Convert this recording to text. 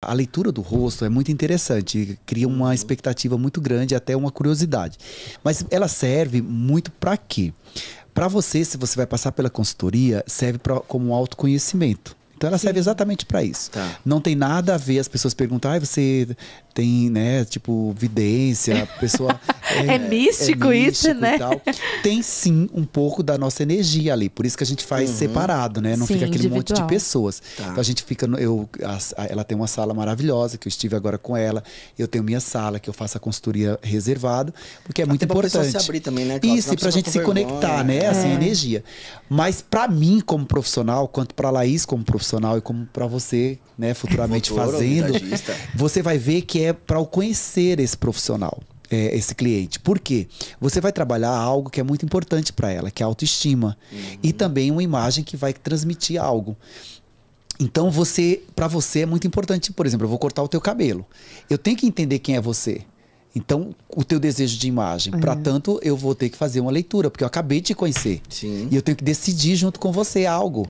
A leitura do rosto é muito interessante, cria uma uhum. expectativa muito grande, até uma curiosidade. Mas ela serve muito para quê? Para você, se você vai passar pela consultoria, serve pra, como autoconhecimento. Então ela serve exatamente para isso. Tá. Não tem nada a ver as pessoas perguntarem, ah, você tem, né, tipo, vidência, pessoa é, é, é místico, isso, né? Tem sim um pouco da nossa energia ali. Por isso que a gente faz uhum. separado, né? Não sim, fica aquele individual. monte de pessoas. Tá. Então a gente fica. Eu, a, ela tem uma sala maravilhosa, que eu estive agora com ela. Eu tenho minha sala, que eu faço a consultoria reservado, porque é Até muito pra importante. Pra se abrir também, né? Claro, isso, e pra gente se vergonha, conectar, né? É. Assim, energia. Mas para mim, como profissional, quanto para Laís como profissional e como para você, né, futuramente fazendo, você vai ver que é para o conhecer esse profissional é, esse cliente. Por quê? Você vai trabalhar algo que é muito importante para ela, que é a autoestima. Uhum. E também uma imagem que vai transmitir algo. Então você, para você é muito importante, por exemplo, eu vou cortar o teu cabelo. Eu tenho que entender quem é você. Então, o teu desejo de imagem. Uhum. Para tanto, eu vou ter que fazer uma leitura, porque eu acabei de te conhecer. Sim. E eu tenho que decidir junto com você algo.